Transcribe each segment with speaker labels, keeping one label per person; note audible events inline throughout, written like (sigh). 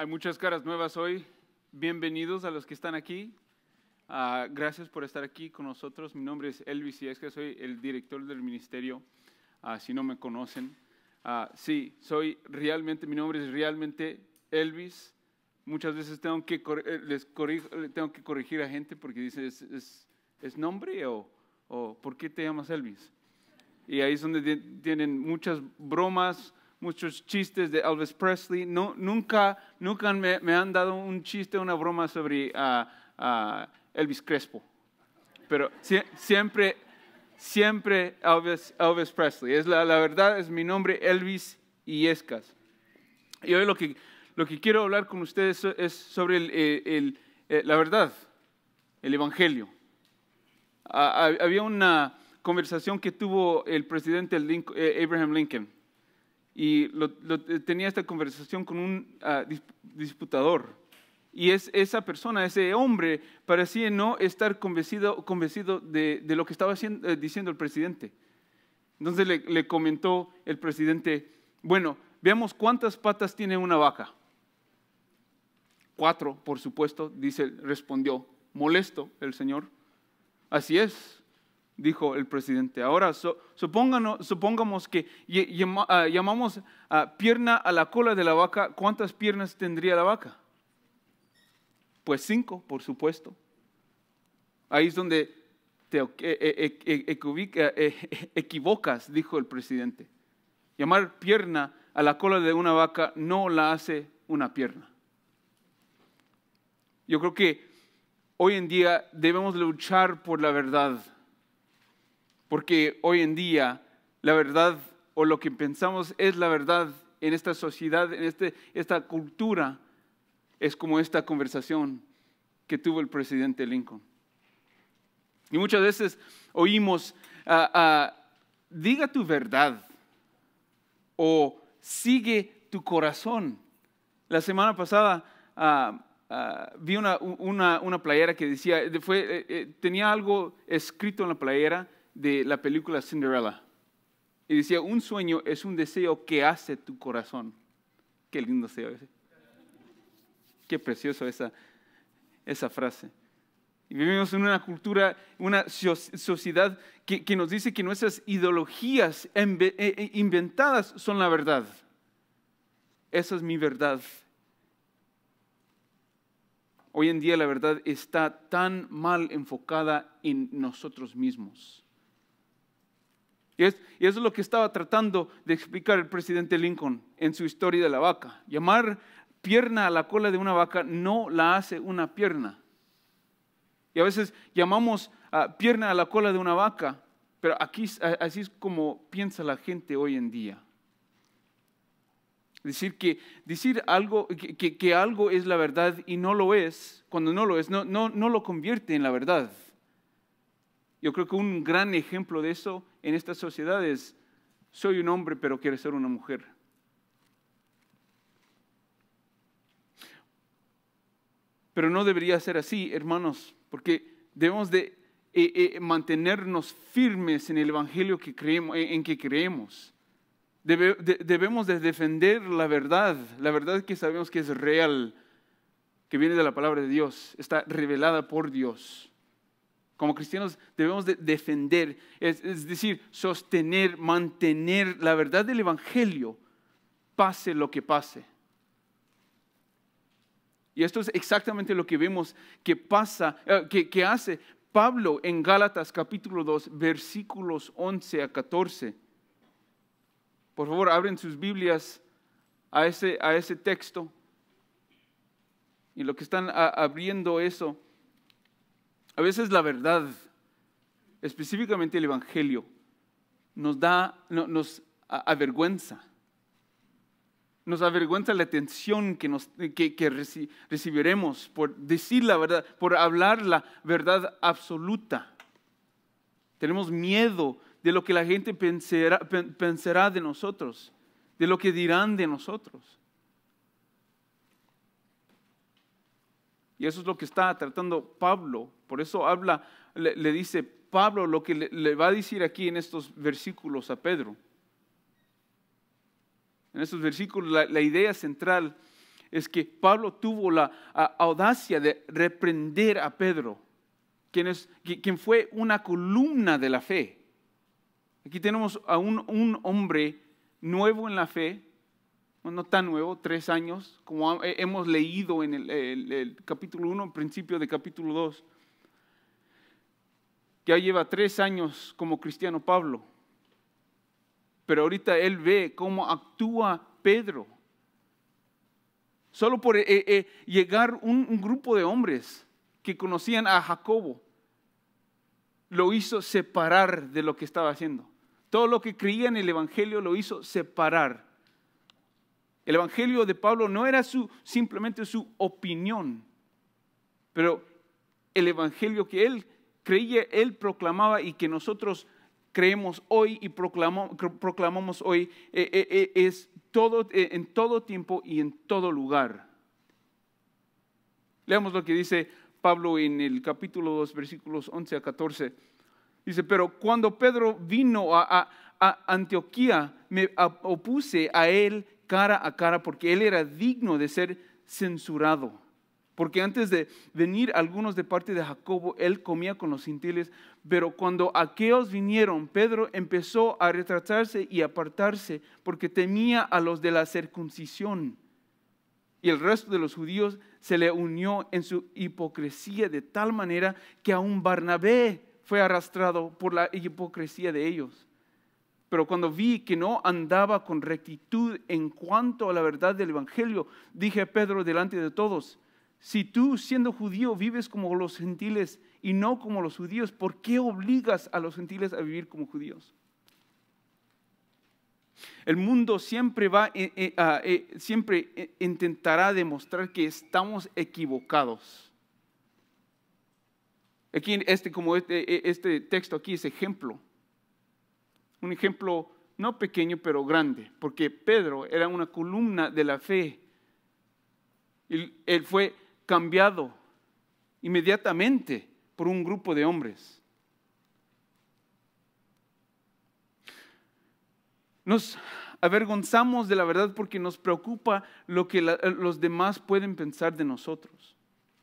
Speaker 1: Hay muchas caras nuevas hoy. Bienvenidos a los que están aquí. Ah, gracias por estar aquí con nosotros. Mi nombre es Elvis y es que soy el director del ministerio, ah, si no me conocen. Ah, sí, soy realmente, mi nombre es realmente Elvis. Muchas veces tengo que, eh, les tengo que corregir a gente porque dicen, ¿es, es, ¿es, nombre o, o por qué te llamas Elvis? Y ahí es donde tienen muchas bromas, muchos chistes de Elvis Presley. nunca me, han dado un chiste, una broma sobre ah, ah, Elvis Crespo. Pero siempre, siempre Elvis, Presley. Es la, verdad, es mi nombre Elvis Iescas. Y hoy lo que, quiero hablar con ustedes es sobre eh, eh, la verdad, el Evangelio. Ah, había una conversación que tuvo el presidente eh, Abraham Lincoln y eh, tenía esta conversación con un ah, disputador. Y es, esa persona, ese hombre, parecía no estar convencido, convencido de, lo que estaba eh, diciendo el presidente. Entonces le, le comentó el presidente, bueno, veamos cuántas patas tiene una vaca. Cuatro, por supuesto, dice, respondió, molesto el señor. Así es, dijo el presidente. Ahora, supongamos que ah, llamamos pierna a la cola de la vaca, ¿cuántas piernas tendría la vaca? Pues cinco, por supuesto. Ahí es donde te e, e, e, (laughs) equivocas, dijo el presidente. Llamar pierna a la cola de una vaca no la hace una pierna. Yo creo que hoy en día debemos luchar por la verdad porque hoy en día la verdad o lo que pensamos es la verdad en esta sociedad, en este, esta cultura, es como esta conversación que tuvo el presidente Lincoln. Y muchas veces oímos, ah, ah, diga tu verdad o sigue tu corazón. La semana pasada ah, vi una, una, una, playera que decía, fue, eh, eh, tenía algo escrito en la playera de la película Cinderella. Y decía, un sueño es un deseo que hace tu corazón. Qué lindo sea ese. Qué precioso esa, frase. Y vivimos en una cultura, una sociedad que nos dice que nuestras ideologías e, e, inventadas son la verdad. Esa es mi verdad. Hoy en día la verdad está tan mal enfocada en nosotros mismos. Y, eso es lo que estaba tratando de explicar el presidente Lincoln en su historia de la vaca. Llamar pierna a la cola de una vaca no la hace una pierna. Y a veces llamamos pierna a la cola de una vaca, pero aquí, así es como piensa la gente hoy en día. Decir que decir algo algo es la verdad y no lo es, cuando no lo es, no lo convierte en la verdad. Yo creo que un gran ejemplo de eso en esta sociedad es, soy un hombre pero quiero ser una mujer. Pero no debería ser así, hermanos, porque debemos de eh, eh, mantenernos firmes en el Evangelio que creemos, eh, en que creemos. debemos de defender la verdad, la verdad que sabemos que es real, que viene de la palabra de Dios, está revelada por Dios. Como cristianos debemos defender, es, decir, sostener, mantener la verdad del Evangelio, pase lo que pase. Y esto es exactamente lo que vemos que pasa, eh, que, hace Pablo en Gálatas capítulo 2, versículos 11 a 14. Por favor, abren sus Biblias a ese, a ese texto. Y lo que están abriendo eso, a veces la verdad, específicamente el Evangelio, nos da, nos avergüenza. Nos avergüenza la atención que, recibiremos por decir la verdad, por hablar la verdad absoluta. Tenemos miedo de lo que la gente pensará de nosotros, de lo que dirán de nosotros. Y eso es lo que está tratando Pablo por eso habla, le, dice Pablo lo que le, va a decir aquí en estos versículos a Pedro. En estos versículos la, idea central es que Pablo tuvo la audacia de reprender a Pedro, quien, fue una columna de la fe. Aquí tenemos a un, hombre nuevo en la fe, no tan nuevo, tres años, como hemos leído en el, el capítulo 1, principio de capítulo 2, ya lleva tres años como cristiano Pablo, pero ahorita él ve cómo actúa Pedro. Solo por eh, eh, llegar un, grupo de hombres que conocían a Jacobo, lo hizo separar de lo que estaba haciendo. Todo lo que creía en el Evangelio lo hizo separar. El Evangelio de Pablo no era su, simplemente su opinión, pero el Evangelio que él creía, él proclamaba y que nosotros creemos hoy y proclamamos, hoy eh, eh, eh, es todo, en todo tiempo y en todo lugar. Leamos lo que dice Pablo en el capítulo 2, versículos 11 a 14. Dice, pero cuando Pedro vino a Antioquía, me opuse a él cara a cara porque él era digno de ser censurado porque antes de venir algunos de parte de Jacobo, él comía con los gentiles, pero cuando aqueos vinieron, Pedro empezó a retratarse y apartarse, porque temía a los de la circuncisión. Y el resto de los judíos se le unió en su hipocresía de tal manera que aún Barnabé fue arrastrado por la hipocresía de ellos. Pero cuando vi que no andaba con rectitud en cuanto a la verdad del Evangelio, dije a Pedro delante de todos, si tú siendo judío vives como los gentiles y no como los judíos, ¿por qué obligas a los gentiles a vivir como judíos? El mundo siempre, va, eh, eh, eh, siempre intentará demostrar que estamos equivocados. Aquí, este, como este, este texto aquí es ejemplo. Un ejemplo no pequeño, pero grande, porque Pedro era una columna de la fe. él fue cambiado inmediatamente por un grupo de hombres. Nos avergonzamos de la verdad porque nos preocupa lo que los demás pueden pensar de nosotros.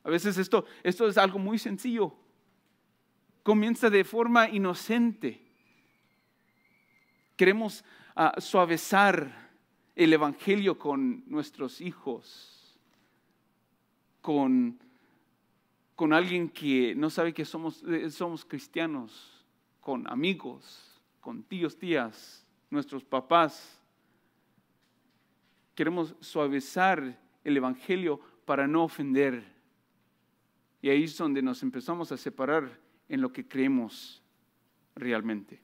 Speaker 1: A veces esto, esto es algo muy sencillo. Comienza de forma inocente. Queremos ah, suavizar el Evangelio con nuestros hijos con, con alguien que no sabe que somos, eh, somos cristianos, con amigos, con tíos, tías, nuestros papás. Queremos suavizar el Evangelio para no ofender. Y ahí es donde nos empezamos a separar en lo que creemos realmente.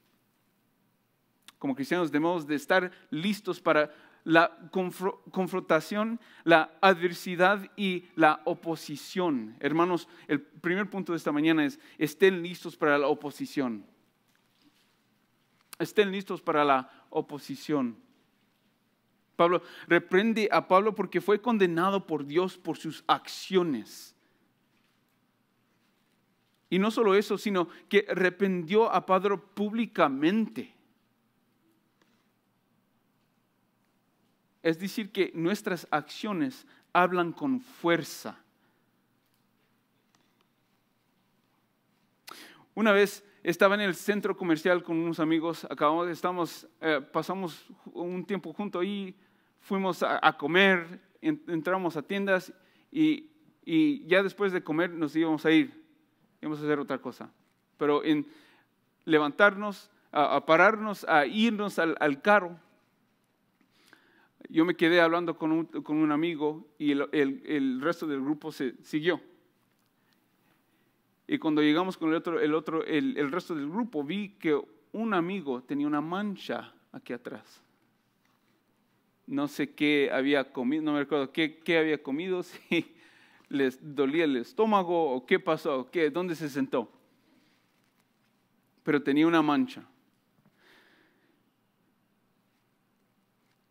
Speaker 1: Como cristianos debemos de estar listos para la confrontación, la adversidad y la oposición. Hermanos, el primer punto de esta mañana es, estén listos para la oposición. Estén listos para la oposición. Pablo reprende a Pablo porque fue condenado por Dios por sus acciones. Y no solo eso, sino que reprendió a Pablo públicamente. Es decir, que nuestras acciones hablan con fuerza. Una vez estaba en el centro comercial con unos amigos, acabamos, estamos, eh, pasamos un tiempo juntos ahí, fuimos a, comer, entramos a tiendas y, ya después de comer nos íbamos a ir, íbamos a hacer otra cosa. Pero en levantarnos, a, pararnos, a irnos al carro, yo me quedé hablando con un, amigo y el, resto del grupo se siguió. Y cuando llegamos con el otro, el, otro el, resto del grupo, vi que un amigo tenía una mancha aquí atrás. No sé qué había comido, no me acuerdo qué, qué había comido, (laughs) si les dolía el estómago o qué pasó, qué, dónde se sentó. Pero tenía una mancha.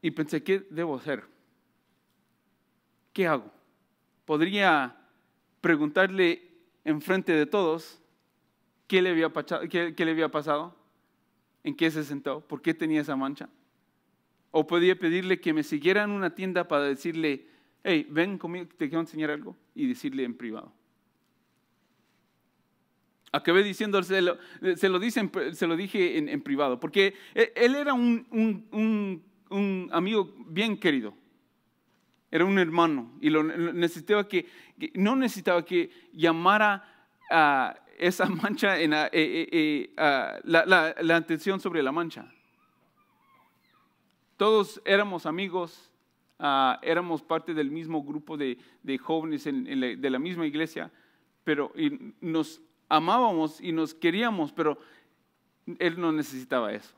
Speaker 1: y pensé, ¿qué debo hacer? ¿Qué hago? Podría preguntarle en frente de todos qué le había, qué, le había pasado, en qué se sentó, por qué tenía esa mancha. O podía pedirle que me siguiera en una tienda para decirle, hey, ven conmigo, te quiero enseñar algo, y decirle en privado. Acabé diciéndole, se lo, se lo dije en, privado, porque e, él era un un amigo bien querido, era un hermano y no necesitaba que llamara a esa (laughs) mancha en eh, eh, eh, la, atención sobre la mancha. Todos éramos amigos, ah, éramos parte del mismo grupo de, jóvenes de la misma iglesia, pero y nos amábamos y nos queríamos, pero él no necesitaba eso.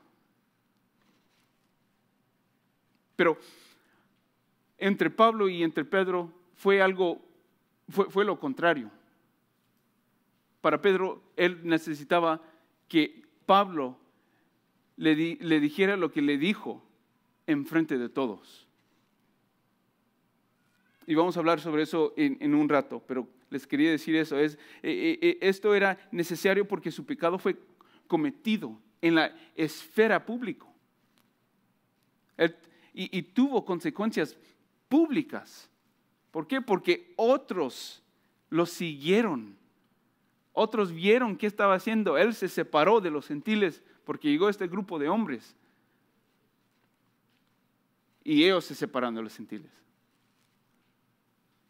Speaker 1: pero entre Pablo y entre Pedro fue algo, fue, lo contrario. Para Pedro, él necesitaba que Pablo le, dijera lo que le dijo en frente de todos. Y vamos a hablar sobre eso en, un rato, pero les quería decir eso. Es, eh, eh, eh, esto era necesario porque su pecado fue cometido en la esfera público, Él, y, tuvo consecuencias públicas. ¿Por qué? Porque otros lo siguieron. Otros vieron qué estaba haciendo. Él se separó de los gentiles porque llegó este grupo de hombres. Y ellos se separaron de los gentiles.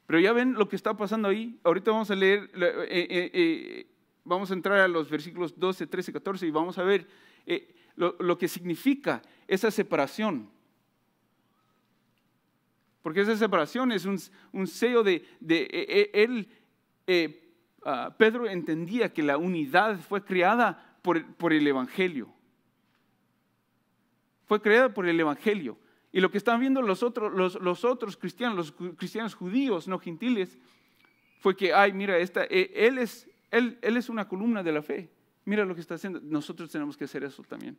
Speaker 1: Pero ya ven lo que está pasando ahí. Ahorita vamos a leer, eh, eh, eh, vamos a entrar a los versículos 12, 13, 14 y vamos a ver lo que significa esa separación. Porque esa separación es un, sello de, e, e, él. Eh, ah, Pedro entendía que la unidad fue creada por, el Evangelio. Fue creada por el Evangelio. Y lo que están viendo los otros, los, otros cristianos, los cristianos judíos, no gentiles, fue que, ay, mira, esta, e, él, él es una columna de la fe. Mira lo que está haciendo. Nosotros tenemos que hacer eso también.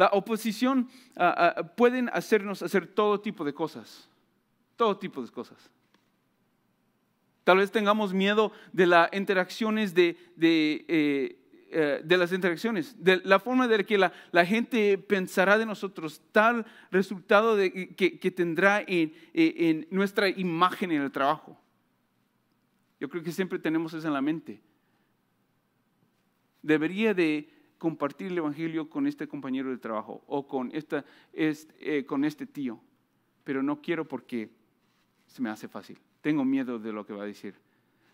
Speaker 1: La oposición puede ah, ah, pueden hacernos hacer todo tipo de cosas, todo tipo de cosas. Tal vez tengamos miedo de las interacciones eh, eh, de, las interacciones, de la forma de que la, gente pensará de nosotros, tal resultado que, tendrá en, en nuestra imagen en el trabajo. Yo creo que siempre tenemos eso en la mente. Debería de compartir el Evangelio con este compañero de trabajo o con, esta, este, con este tío, pero no quiero porque se me hace fácil. Tengo miedo de lo que va a decir.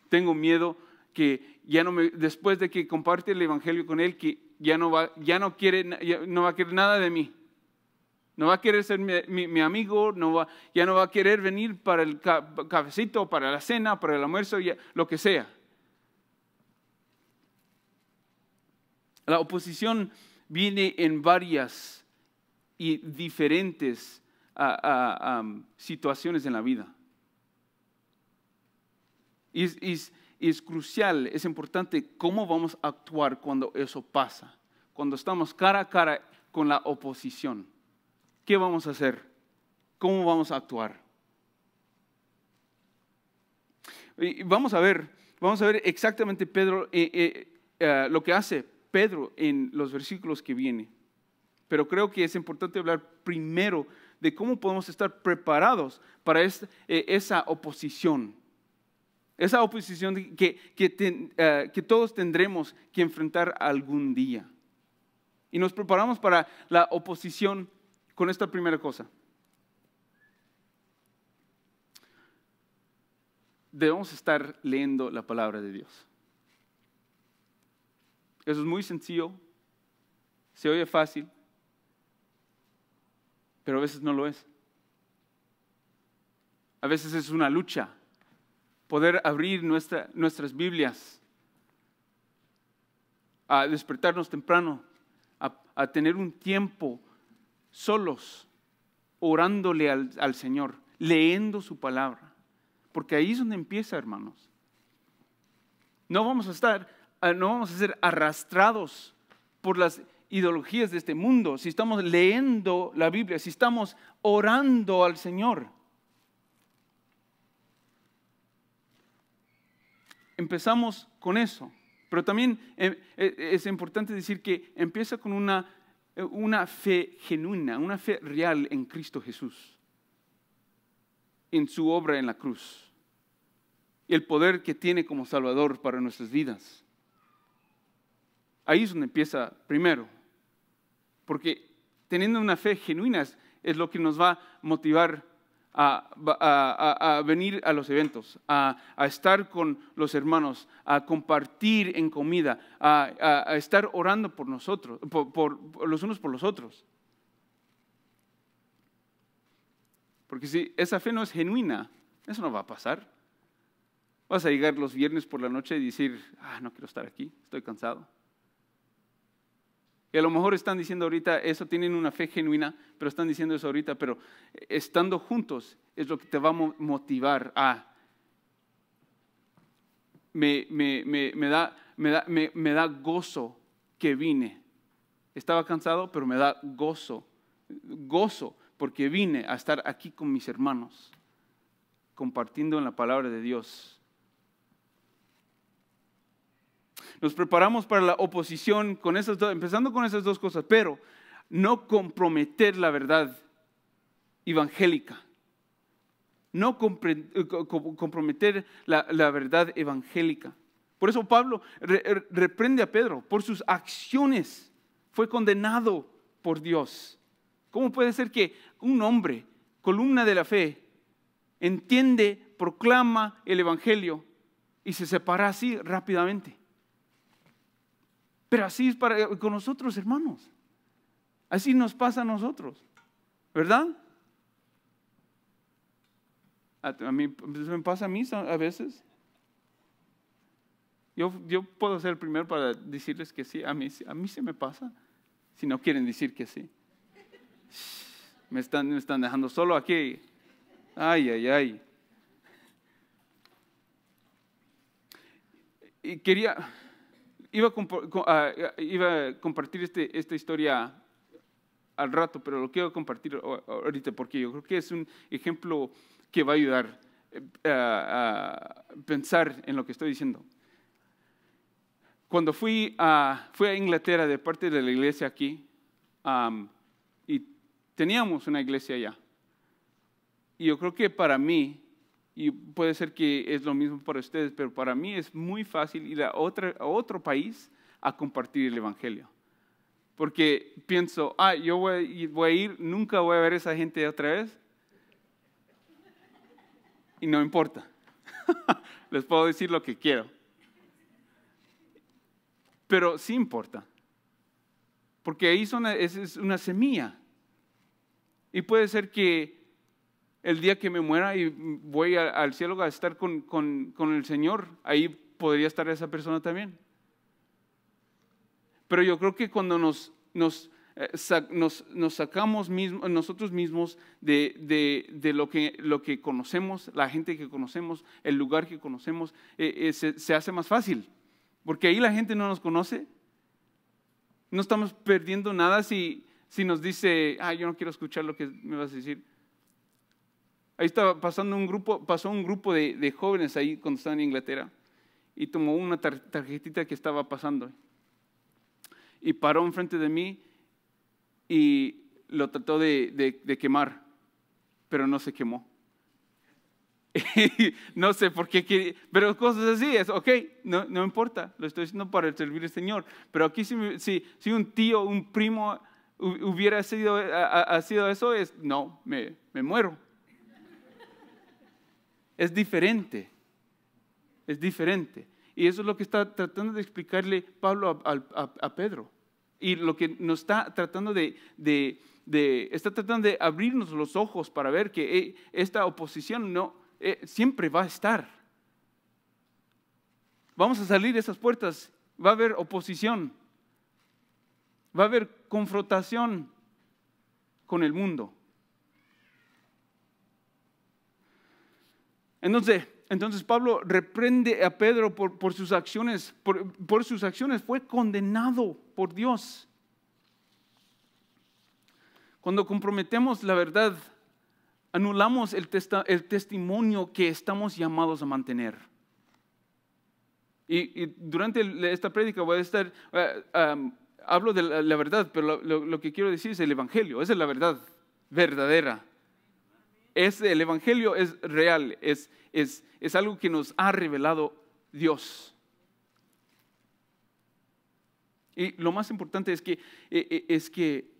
Speaker 1: Tengo miedo que ya no me, después de que comparte el Evangelio con él, que ya no va, ya no quiere, no va a querer nada de mí. No va a querer ser mi, amigo, no va, ya no va a querer venir para el cafecito, para la cena, para el almuerzo, lo que sea. La oposición viene en varias y diferentes ah, ah, situaciones en la vida. Y es, crucial, es importante cómo vamos a actuar cuando eso pasa, cuando estamos cara a cara con la oposición. ¿Qué vamos a hacer? ¿Cómo vamos a actuar? vamos a ver, vamos a ver exactamente Pedro eh, eh, eh, lo que hace Pedro en los versículos que viene Pero creo que es importante hablar primero de cómo podemos estar preparados para eh, esa oposición. Esa oposición que, eh, que todos tendremos que enfrentar algún día. Y nos preparamos para la oposición con esta primera cosa. Debemos estar leyendo la palabra de Dios. Eso es muy sencillo, se oye fácil, pero a veces no lo es. A veces es una lucha poder abrir nuestras Biblias, a despertarnos temprano, a, tener un tiempo solos, orándole al, al Señor, leyendo su palabra. Porque ahí es donde empieza, hermanos. No vamos a estar no vamos a ser arrastrados por las ideologías de este mundo, si estamos leyendo la Biblia, si estamos orando al Señor. Empezamos con eso, pero también eh, eh, es importante decir que empieza con eh, una, fe genuina, una fe real en Cristo Jesús, en su obra en la cruz, y el poder que tiene como Salvador para nuestras vidas. Ahí es donde empieza primero. Porque teniendo una fe genuina es, lo que nos va a motivar a, venir a los eventos, a, estar con los hermanos, a compartir en comida, a, estar orando por nosotros, por los unos por los otros. Porque si esa fe no es genuina, eso no va a pasar. Vas a llegar los viernes por la noche y decir, ah, no quiero estar aquí, estoy cansado. Y a lo mejor están diciendo ahorita eso, tienen una fe genuina, pero están diciendo eso ahorita, pero estando juntos es lo que te va a motivar a... Me, da, me da gozo que vine. Estaba cansado, pero me da gozo, gozo, porque vine a estar aquí con mis hermanos, compartiendo en la palabra de Dios nos preparamos para la oposición, con esas empezando con esas dos cosas, pero no comprometer la verdad evangélica. No eh, comprometer la, verdad evangélica. Por eso Pablo eh, reprende a Pedro por sus acciones. Fue condenado por Dios. ¿Cómo puede ser que un hombre, columna de la fe, entiende, proclama el Evangelio y se separa así rápidamente? Pero así es para, eh, con nosotros, hermanos. Así nos pasa a nosotros, ¿verdad? A, mí mí pues, me pasa a mí a veces. Yo, yo, puedo ser el primero para decirles que sí, a mí, a mí se me pasa, si no quieren decir que sí. Me están, me están dejando solo aquí. Ay, ay, ay. Y quería, iba a, compartir este, esta historia al rato, pero lo quiero compartir ahorita porque yo creo que es un ejemplo que va a ayudar eh, a, pensar en lo que estoy diciendo. Cuando fui a, a Inglaterra de parte de la iglesia aquí, y teníamos una iglesia allá, y yo creo que para mí y puede ser que es lo mismo para ustedes, pero para mí es muy fácil ir a, otro país a compartir el Evangelio. Porque pienso, ah, yo voy, voy a ir, nunca voy a ver a esa gente otra vez. Y no importa. (laughs) Les puedo decir lo que quiero. Pero sí importa. Porque ahí es una semilla. Y puede ser que el día que me muera y voy al cielo a estar con, el Señor, ahí podría estar esa persona también. Pero yo creo que cuando nos, nos, eh, sacamos nosotros mismos de, lo, que, lo que conocemos, la gente que conocemos, el lugar que conocemos, eh, eh, se, se, hace más fácil. Porque ahí la gente no nos conoce. No estamos perdiendo nada si, si nos dice, ah, yo no quiero escuchar lo que me vas a decir. Ahí estaba pasando un grupo, pasó un grupo de, jóvenes ahí cuando estaban en Inglaterra y tomó una tarjetita que estaba pasando y paró enfrente de mí y lo trató de, quemar, pero no se quemó. (laughs) no sé por qué, pero cosas así, es ok, no, no importa, lo estoy haciendo para servir al Señor. Pero aquí si, si, si un tío, un primo hubiera sido, ha sido eso, es no, me, me muero. Es diferente. Es diferente. Y eso es lo que está tratando de explicarle Pablo a, Pedro. Y lo que nos está tratando de, está tratando de abrirnos los ojos para ver que eh, esta oposición no, eh, siempre va a estar. Vamos a salir de esas puertas, va a haber oposición, va a haber confrontación con el mundo. Entonces, entonces Pablo reprende a Pedro por, sus acciones, por, sus acciones fue condenado por Dios. Cuando comprometemos la verdad, anulamos el, testimonio que estamos llamados a mantener. Y, durante esta prédica voy a estar, eh, hablo de la, verdad, pero lo que quiero decir es el Evangelio, esa es la verdad verdadera el Evangelio es real, es, algo que nos ha revelado Dios. Y lo más importante es que, e, e, es que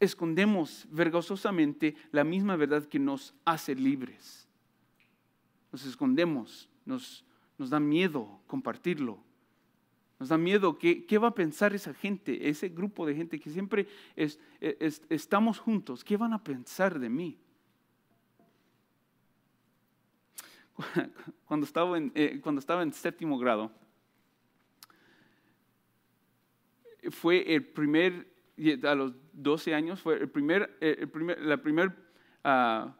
Speaker 1: escondemos vergonzosamente la misma verdad que nos hace libres. Nos escondemos, nos da miedo compartirlo. Nos da miedo ¿qué, qué va a pensar esa gente, ese grupo de gente que siempre e, estamos juntos. ¿Qué van a pensar de mí? (laughs) Cuando estaba en, eh, cuando estaba en séptimo grado, fue el primer, a los 12 años, fue el primer, eh, la ah,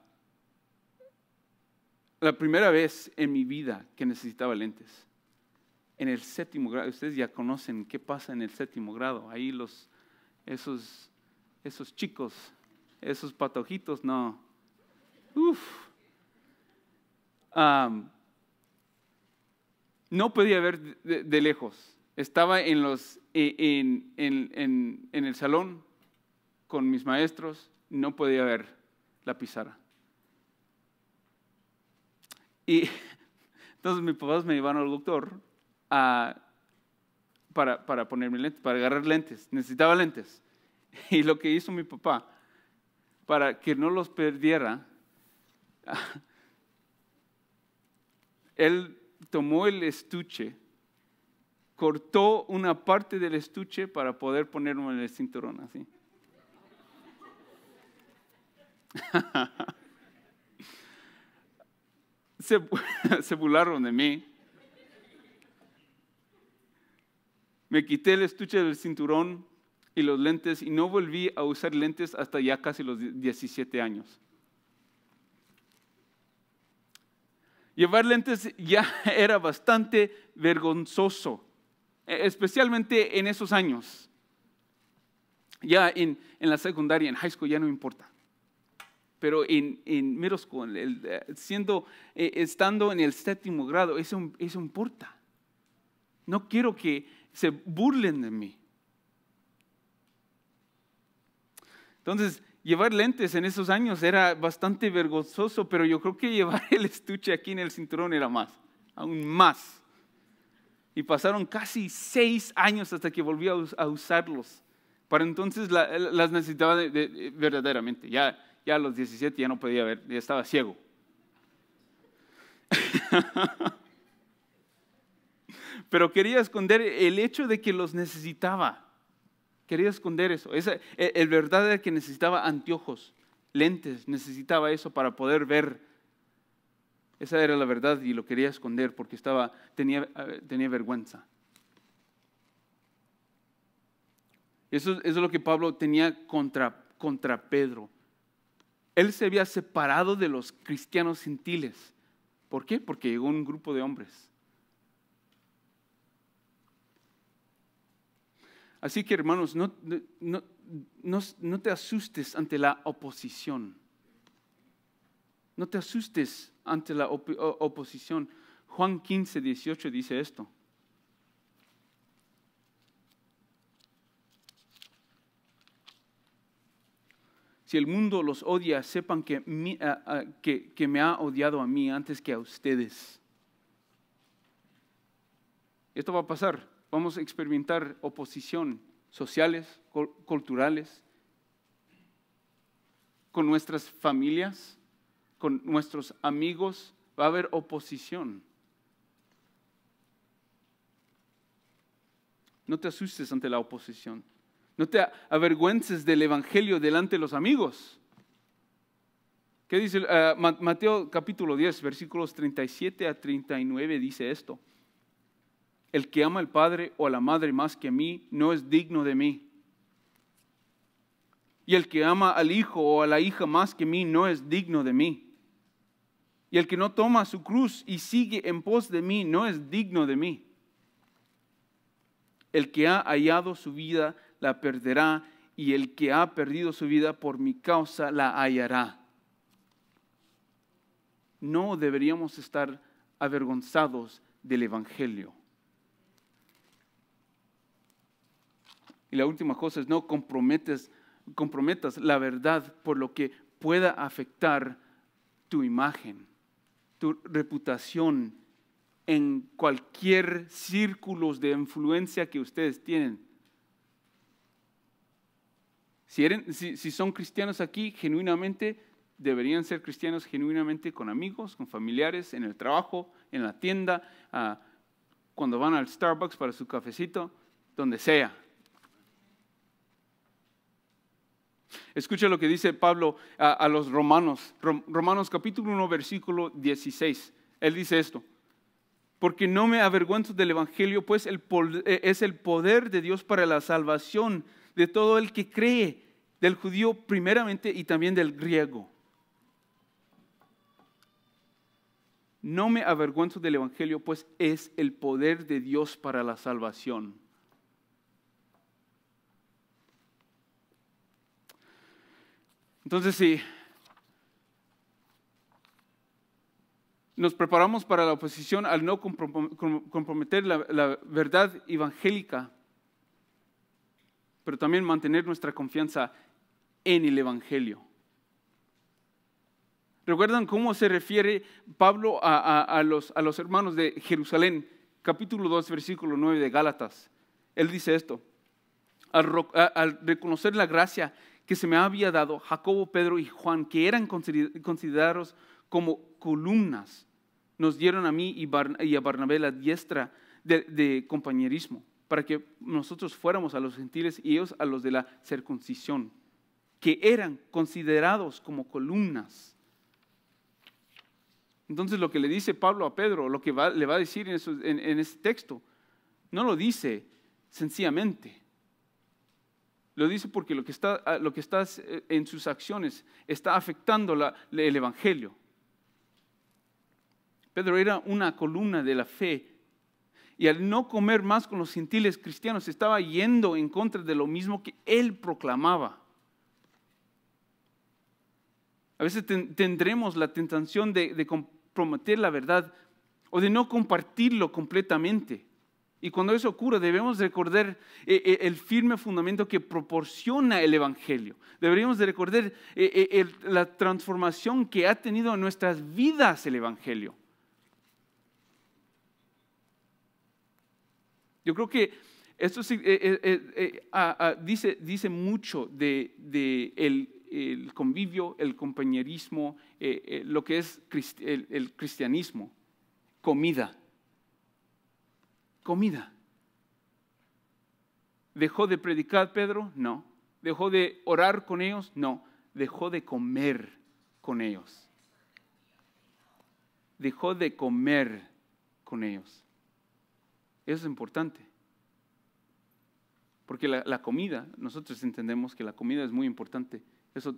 Speaker 1: la primera vez en mi vida que necesitaba lentes en el séptimo grado, ustedes ya conocen qué pasa en el séptimo grado, ahí los, esos, esos chicos, esos patojitos, no. Uf. no podía ver de, lejos. Estaba en, los, e, en, en, el salón con mis maestros, no podía ver la pizarra. Y (laughs) entonces mis papás me llevaron al doctor para, ponerme lentes, para agarrar lentes. Necesitaba lentes. (laughs) Y lo que hizo mi papá para que no los perdiera, (laughs) él tomó el estuche, cortó una parte del estuche para poder ponerlo en el cinturón así. (laughs) se burlaron de mí Me quité el estuche del cinturón y los lentes y no volví a usar lentes hasta ya casi los 17 años. Llevar lentes ya (laughs) era bastante vergonzoso, e-, especialmente en esos años. Ya en, la secundaria, en high school ya no importa. Pero en, en middle school, eh, siendo, eh, estando en el séptimo grado, eso, eso importa. No quiero que se burlen de mí. Entonces, llevar lentes en esos años era bastante vergonzoso, pero yo creo que llevar el estuche aquí en el cinturón era más, aún más. Y pasaron casi seis años hasta que volví a, usarlos. Para entonces las necesitaba de, verdaderamente. Ya, ya a los 17 ya no podía ver, ya estaba ciego. (laughs) pero quería esconder el hecho de que los necesitaba. Quería esconder eso. Esa, e, el, verdad era que necesitaba anteojos, lentes, necesitaba eso para poder ver. Esa era la verdad y lo quería esconder porque estaba, tenía, tenía vergüenza. Eso, es lo que Pablo tenía contra, contra Pedro. Él se había separado de los cristianos gentiles. ¿Por qué? Porque llegó un grupo de hombres Así que hermanos, no, no, te asustes ante la oposición. No te asustes ante la oposición. Juan 15, 18 dice esto. Si el mundo los odia, sepan que, que me ha odiado a mí antes que a ustedes. Esto va a pasar vamos a experimentar oposición sociales, culturales, con nuestras familias, con nuestros amigos, va a haber oposición. No te asustes ante la oposición. No te avergüences del Evangelio delante de los amigos. ¿Qué dice eh, Mateo capítulo 10, versículos 37 a 39? Dice esto el que ama al padre o a la madre más que a mí no es digno de mí. Y el que ama al hijo o a la hija más que a mí no es digno de mí. Y el que no toma su cruz y sigue en pos de mí no es digno de mí. El que ha hallado su vida la perderá y el que ha perdido su vida por mi causa la hallará. No deberíamos estar avergonzados del Evangelio. Y la última cosa es no comprometes, comprometas la verdad por lo que pueda afectar tu imagen, tu reputación en cualquier círculo de influencia que ustedes tienen. Si, son cristianos aquí, genuinamente deberían ser cristianos genuinamente con amigos, con familiares, en el trabajo, en la tienda, ah, cuando van al Starbucks para su cafecito, donde sea. Escucha lo que dice Pablo a, los romanos, Romanos capítulo 1, versículo 16. Él dice esto, porque no me avergüenzo del Evangelio, pues eh, es el poder de Dios para la salvación de todo el que cree, del judío primeramente y también del griego. No me avergüenzo del Evangelio, pues es el poder de Dios para la salvación. Entonces, si nos preparamos para la oposición al no comprometer la, verdad evangélica, pero también mantener nuestra confianza en el Evangelio. ¿Recuerdan cómo se refiere Pablo a, los, hermanos de Jerusalén? Capítulo 2, versículo 9 de Gálatas. Él dice esto, al, al reconocer la gracia que se me había dado Jacobo, Pedro y Juan, que eran considerados como columnas, nos dieron a mí y, a Barnabé la diestra de, compañerismo, para que nosotros fuéramos a los gentiles y ellos a los de la circuncisión, que eran considerados como columnas. Entonces lo que le dice Pablo a Pedro, lo que le va a decir en, en este texto, no lo dice sencillamente. Lo dice porque lo que está, ah, lo que eh, en sus acciones está afectando el Evangelio. Pedro era una columna de la fe y al no comer más con los gentiles cristianos estaba yendo en contra de lo mismo que él proclamaba. A veces tendremos la tentación de comprometer la verdad o de no compartirlo completamente. Y cuando eso ocurre, debemos recordar eh, eh, el firme fundamento que proporciona el Evangelio. Deberíamos de recordar eh, la transformación que ha tenido en nuestras vidas el Evangelio. Yo creo que esto ah, ah, dice, mucho de, el, convivio, el compañerismo, lo que es el cristianismo, comida comida. ¿Dejó de predicar Pedro? No. ¿Dejó de orar con ellos? No. Dejó de comer con ellos. Dejó de comer con ellos. Eso es importante. Porque la, comida, nosotros entendemos que la comida es muy importante. Eso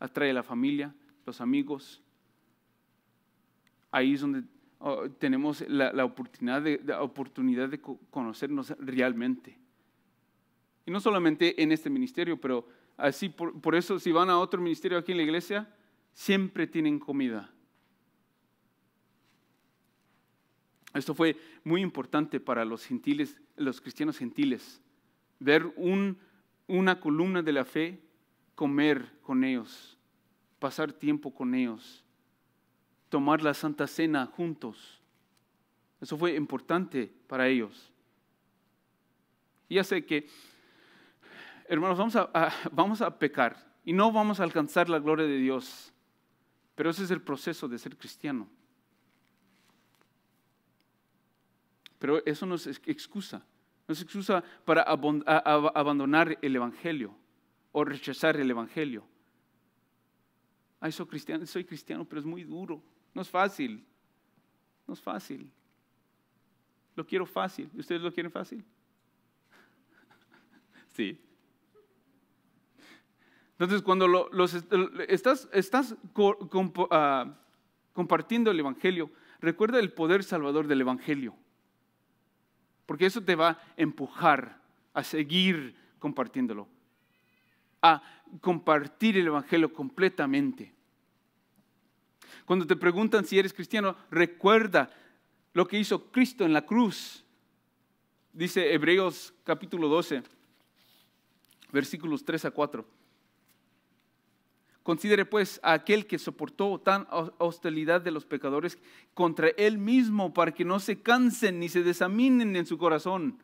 Speaker 1: atrae a la familia, los amigos. Ahí es donde Oh, tenemos la, oportunidad, de, oportunidad de conocernos realmente. Y no solamente en este ministerio, pero así, por, eso si van a otro ministerio aquí en la iglesia, siempre tienen comida. Esto fue muy importante para los gentiles, los cristianos gentiles, ver una columna de la fe, comer con ellos, pasar tiempo con ellos tomar la Santa Cena juntos. Eso fue importante para ellos. Y ya sé que, hermanos, vamos a, vamos a pecar y no vamos a alcanzar la gloria de Dios. Pero ese es el proceso de ser cristiano. Pero eso nos excusa. Nos excusa para abandonar el Evangelio o rechazar el Evangelio. Ay, soy cristiano, soy cristiano, pero es muy duro. No es fácil. No es fácil. Lo quiero fácil. ¿Y ustedes lo quieren fácil? (laughs) sí. Entonces, cuando los, estás, estás ah, compartiendo el Evangelio, recuerda el poder salvador del Evangelio. Porque eso te va a empujar a seguir compartiéndolo, a compartir el Evangelio completamente. Cuando te preguntan si eres cristiano, recuerda lo que hizo Cristo en la cruz. Dice Hebreos capítulo 12, versículos 3 a 4. Considere pues a aquel que soportó tan hostilidad de los pecadores contra él mismo para que no se cansen ni se desaminen en su corazón.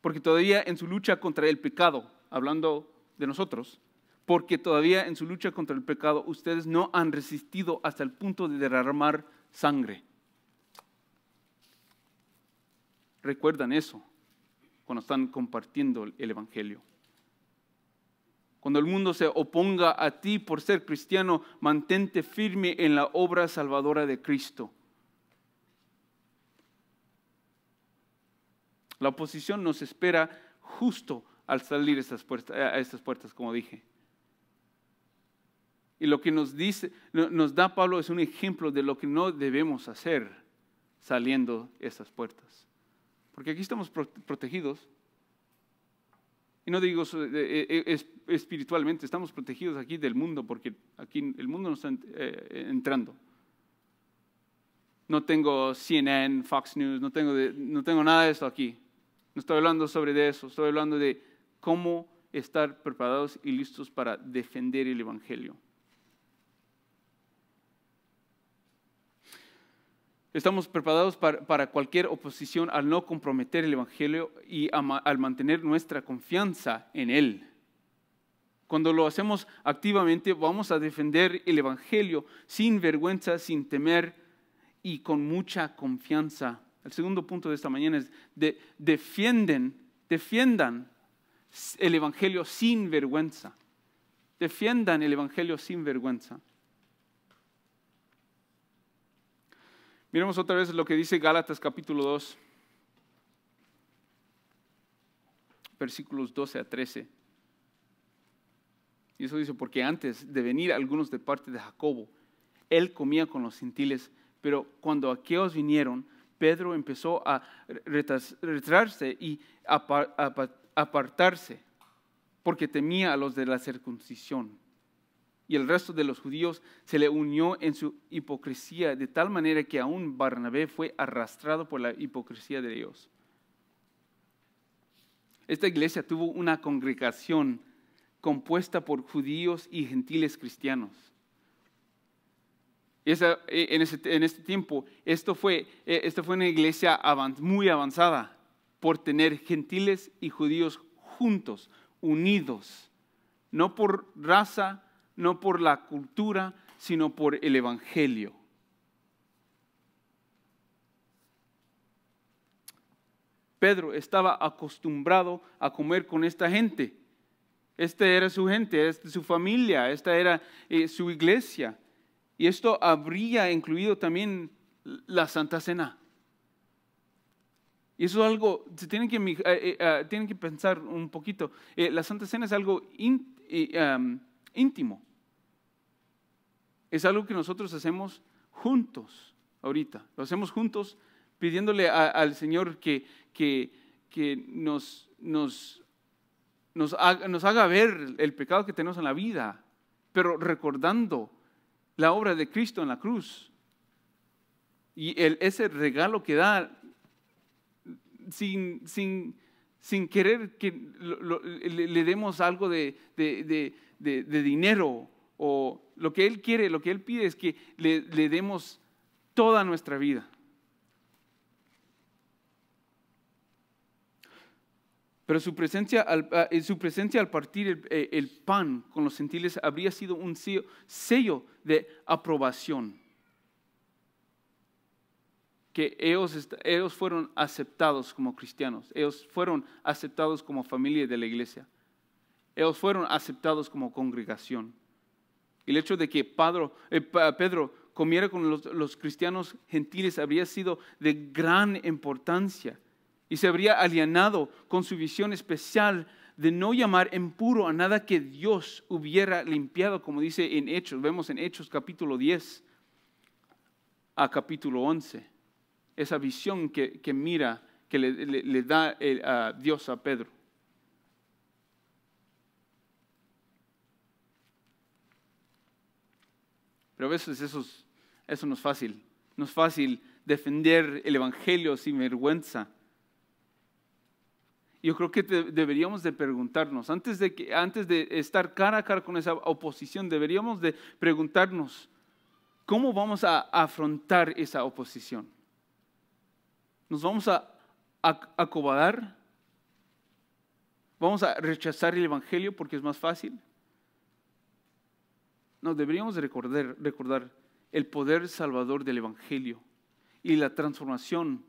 Speaker 1: Porque todavía en su lucha contra el pecado, hablando de nosotros, porque todavía en su lucha contra el pecado ustedes no han resistido hasta el punto de derramar sangre. Recuerdan eso cuando están compartiendo el Evangelio. Cuando el mundo se oponga a ti por ser cristiano, mantente firme en la obra salvadora de Cristo. La oposición nos espera justo al salir a estas puertas, como dije. Y lo que nos, dice, nos da Pablo es un ejemplo de lo que no debemos hacer saliendo esas puertas. Porque aquí estamos protegidos. Y no digo e, e, espiritualmente, estamos protegidos aquí del mundo, porque aquí el mundo nos está eh, entrando. No tengo CNN, Fox News, no tengo, no tengo nada de esto aquí. No estoy hablando sobre de eso, estoy hablando de cómo estar preparados y listos para defender el Evangelio. Estamos preparados para, cualquier oposición al no comprometer el Evangelio y al mantener nuestra confianza en Él. Cuando lo hacemos activamente, vamos a defender el Evangelio sin vergüenza, sin temer y con mucha confianza. El segundo punto de esta mañana es defienden, defiendan el Evangelio sin vergüenza. Defiendan el Evangelio sin vergüenza. Miremos otra vez lo que dice Gálatas capítulo 2, versículos 12 a 13. Y eso dice, porque antes de venir algunos de parte de Jacobo, él comía con los gentiles, pero cuando aquellos vinieron, Pedro empezó a retrasarse y apartarse, porque temía a los de la circuncisión y el resto de los judíos se le unió en su hipocresía de tal manera que aún Barnabé fue arrastrado por la hipocresía de ellos. Esta iglesia tuvo una congregación compuesta por judíos y gentiles cristianos. E, en, ese, este tiempo, esto fue, e, una iglesia muy avanzada por tener gentiles y judíos juntos, unidos, no por raza, no por la cultura, sino por el Evangelio. Pedro estaba acostumbrado a comer con esta gente. Esta era su gente, esta su familia, esta era eh, su iglesia. Y esto habría incluido también la Santa Cena. Y eso es algo, se tienen que, eh, eh, ah, que pensar un poquito. la Santa Cena es algo íntimo. Es algo que nosotros hacemos juntos ahorita. Lo hacemos juntos pidiéndole al Señor que, que, que nos, nos, nos, haga, ver el pecado que tenemos en la vida, pero recordando la obra de Cristo en la cruz. Y el, ese regalo que da sin, sin, querer que le, demos algo de, de, dinero o lo que Él quiere, lo que Él pide es que le, demos toda nuestra vida. Pero su presencia al, su presencia al partir eh, el, pan con los gentiles habría sido un sello, sello, de aprobación. Que ellos, ellos fueron aceptados como cristianos, ellos fueron aceptados como familia de la iglesia. Ellos fueron aceptados como congregación. El hecho de que eh, Pedro, comiera con los, cristianos gentiles habría sido de gran importancia y se habría alienado con su visión especial de no llamar impuro a nada que Dios hubiera limpiado, como dice en Hechos, vemos en Hechos capítulo 10 a capítulo 11, esa visión que, mira, que le, da a Dios a Pedro. Pero a veces eso, eso no es fácil. No es fácil defender el Evangelio sin vergüenza. Yo creo que deberíamos de preguntarnos, antes de, que, antes de estar cara a cara con esa oposición, deberíamos de preguntarnos, ¿cómo vamos a afrontar esa oposición? ¿Nos vamos a acobadar? ¿Vamos a rechazar el Evangelio porque es más fácil? Nos deberíamos recordar, recordar el poder salvador del Evangelio y la transformación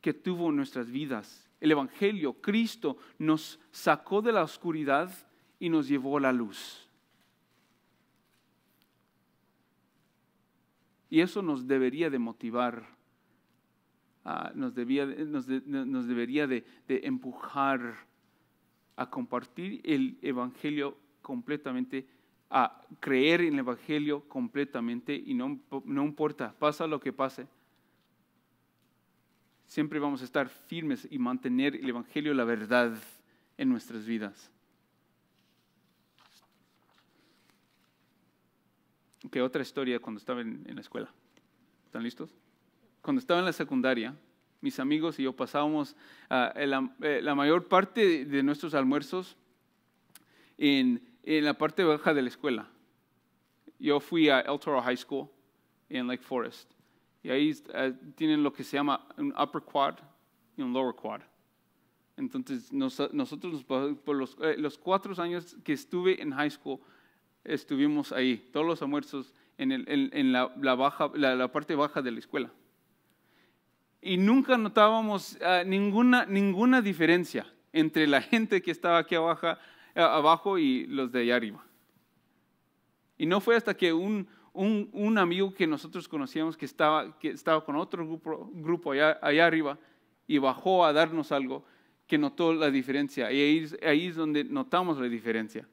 Speaker 1: que tuvo en nuestras vidas. El Evangelio, Cristo, nos sacó de la oscuridad y nos llevó a la luz. Y eso nos debería de motivar, ah, nos, debería de empujar a compartir el Evangelio completamente a creer en el Evangelio completamente y no, importa, pasa lo que pase, siempre vamos a estar firmes y mantener el Evangelio, la verdad en nuestras vidas. ¿Qué otra historia cuando estaba en, la escuela. ¿Están listos? Cuando estaba en la secundaria, mis amigos y yo pasábamos ah, eh, la, eh, la, mayor parte de nuestros almuerzos en en la parte baja de la escuela. Yo fui a El Toro High School en Lake Forest. Y ahí eh, tienen lo que se llama un upper quad y un lower quad. Entonces, nosotros por eh, los, cuatro años que estuve en high school, estuvimos ahí, todos los almuerzos, en, la, parte baja de la escuela. Y nunca notábamos ah, ninguna, ninguna diferencia entre la gente que estaba aquí abajo abajo y los de allá arriba. Y no fue hasta que un, un, amigo que nosotros conocíamos que estaba, que estaba con otro grupo, grupo allá, arriba y bajó a darnos algo que notó la diferencia. Y ahí, ahí es donde notamos la diferencia.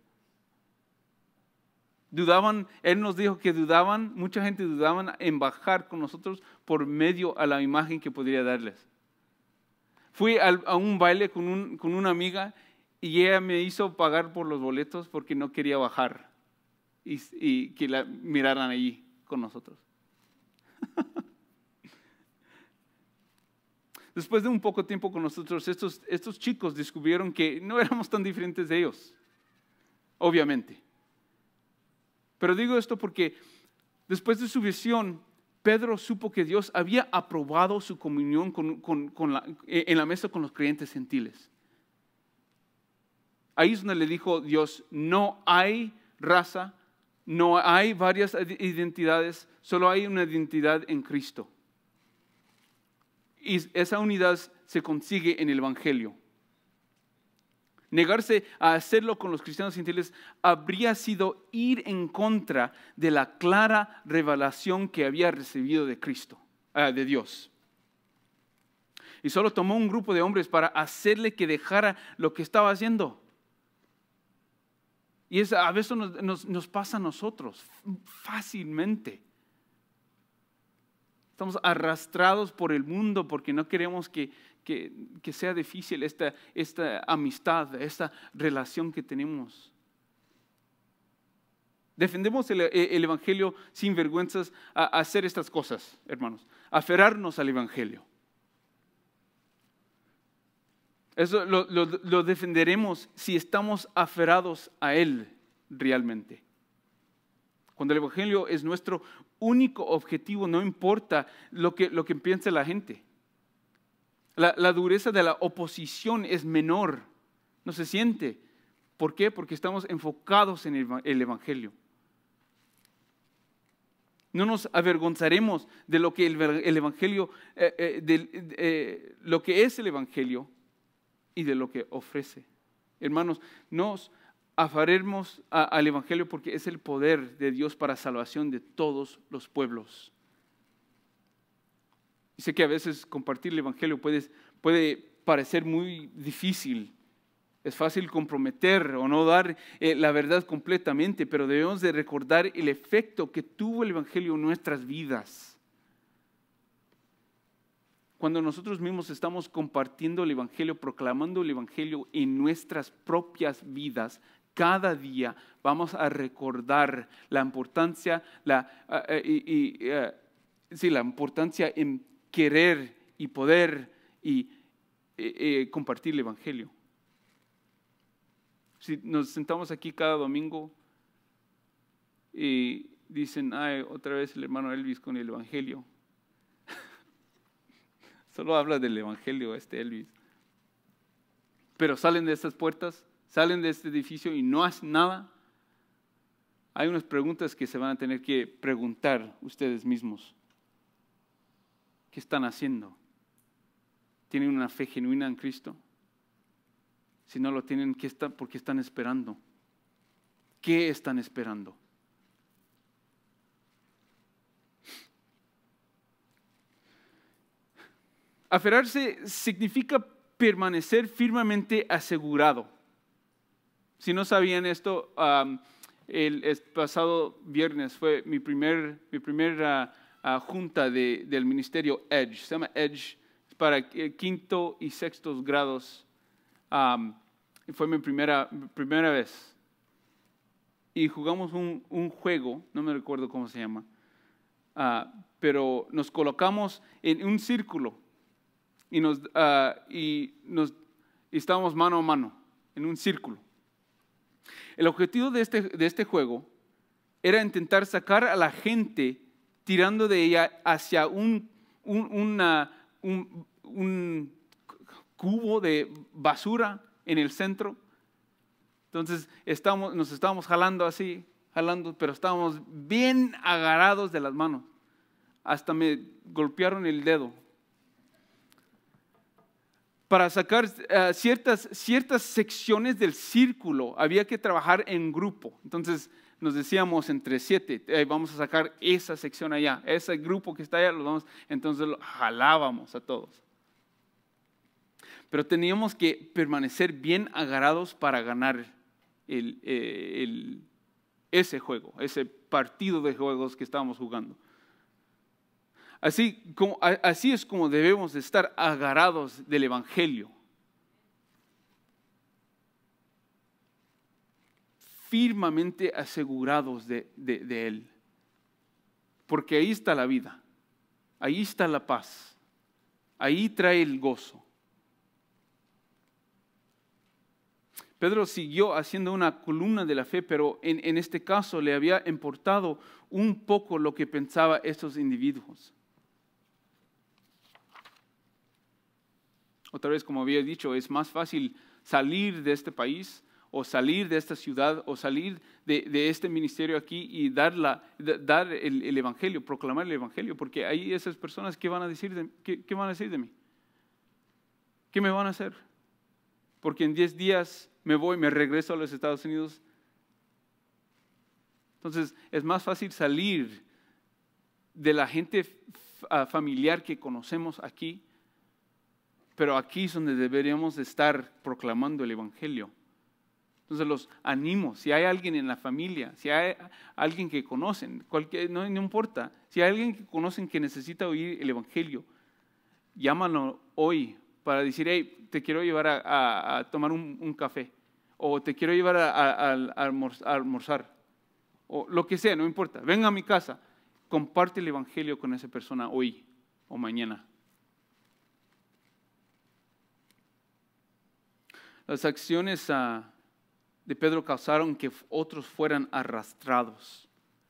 Speaker 1: Dudaban, Él nos dijo que dudaban, mucha gente dudaban en bajar con nosotros por medio a la imagen que podría darles. Fui a un baile con, un, con una amiga y ella me hizo pagar por los boletos porque no quería bajar y, que la miraran allí con nosotros. (laughs) Después de un poco de tiempo con nosotros, estos, chicos descubrieron que no éramos tan diferentes de ellos, obviamente. Pero digo esto porque después de su visión, Pedro supo que Dios había aprobado su comunión en la mesa con los creyentes gentiles. Ahí es donde le dijo Dios, no hay raza, no hay varias identidades, solo hay una identidad en Cristo. Y esa unidad se consigue en el Evangelio. Negarse a hacerlo con los cristianos gentiles habría sido ir en contra de la clara revelación que había recibido de Cristo, ah, de Dios. Y solo tomó un grupo de hombres para hacerle que dejara lo que estaba haciendo. Y a veces nos, pasa a nosotros fácilmente. Estamos arrastrados por el mundo porque no queremos que, sea difícil esta, esta amistad, esta relación que tenemos. Defendemos el, e, Evangelio sin vergüenzas a, hacer estas cosas, hermanos. Aferrarnos al Evangelio. Eso lo, defenderemos si estamos aferrados a Él realmente. Cuando el Evangelio es nuestro único objetivo, no importa lo que, lo que piense la gente. La, dureza de la oposición es menor, no se siente. ¿Por qué? Porque estamos enfocados en el, Evangelio. No nos avergonzaremos de lo que el, Evangelio, eh, eh, eh, lo que es el Evangelio, y de lo que ofrece. Hermanos, nos afaremos al Evangelio porque es el poder de Dios para salvación de todos los pueblos. Y sé que a veces compartir el Evangelio puede, puede parecer muy difícil. Es fácil comprometer o no dar eh, la verdad completamente, pero debemos de recordar el efecto que tuvo el Evangelio en nuestras vidas cuando nosotros mismos estamos compartiendo el Evangelio, proclamando el Evangelio en nuestras propias vidas, cada día vamos a recordar la importancia, la, ah, ah, ah, la importancia en querer y poder y eh, eh, compartir el Evangelio. Si nos sentamos aquí cada domingo y dicen, ay, otra vez el hermano Elvis con el Evangelio, Solo habla del Evangelio este Elvis. Pero salen de estas puertas, salen de este edificio y no hacen nada. Hay unas preguntas que se van a tener que preguntar ustedes mismos. ¿Qué están haciendo? ¿Tienen una fe genuina en Cristo? Si no lo tienen, ¿qué están ¿por qué están esperando? ¿Qué están esperando? Aferrarse significa permanecer firmemente asegurado. Si no sabían esto, el, pasado viernes fue mi primera ah, ah, junta del ministerio Edge. Se llama Edge para eh, quinto y sexto grados. fue mi primera, primera vez. Y jugamos un, juego, no me recuerdo cómo se llama, ah, pero nos colocamos en un círculo Ah, y nos, y nos estábamos mano a mano, en un círculo. El objetivo de este, de este juego era intentar sacar a la gente tirando de ella hacia un, una, un, un cubo de basura en el centro. Entonces estamos, nos estábamos jalando así, jalando, pero estábamos bien agarrados de las manos. Hasta me golpearon el dedo para sacar eh, ciertas, ciertas secciones del círculo, había que trabajar en grupo. Entonces nos decíamos entre siete, vamos a sacar esa sección allá, ese grupo que está allá, vamos, entonces lo jalábamos a todos. Pero teníamos que permanecer bien agarrados para ganar eh, ese juego, ese partido de juegos que estábamos jugando. Así, es como debemos estar agarrados del Evangelio. Firmemente asegurados de, Él. Porque ahí está la vida, ahí está la paz, ahí trae el gozo. Pedro siguió haciendo una columna de la fe, pero en, este caso le había importado un poco lo que pensaban estos individuos. Otra vez, como había dicho, es más fácil salir de este país o salir de esta ciudad o salir de, este ministerio aquí y dar, el, Evangelio, proclamar el Evangelio, porque ahí esas personas, que van a decir qué, qué van a decir de mí? ¿Qué me van a hacer? Porque en 10 días me voy, me regreso a los Estados Unidos. Entonces, es más fácil salir de la gente familiar que conocemos aquí pero aquí es donde deberíamos estar proclamando el Evangelio. Entonces los animo, si hay alguien en la familia, si hay alguien que conocen, no, importa, si hay alguien que conocen que necesita oír el Evangelio, llámalo hoy para decir, hey, te quiero llevar a, tomar un, café, o te quiero llevar a, a almorzar, o lo que sea, no importa, venga a mi casa, comparte el Evangelio con esa persona hoy o mañana. Las acciones ah, de Pedro causaron que otros fueran arrastrados.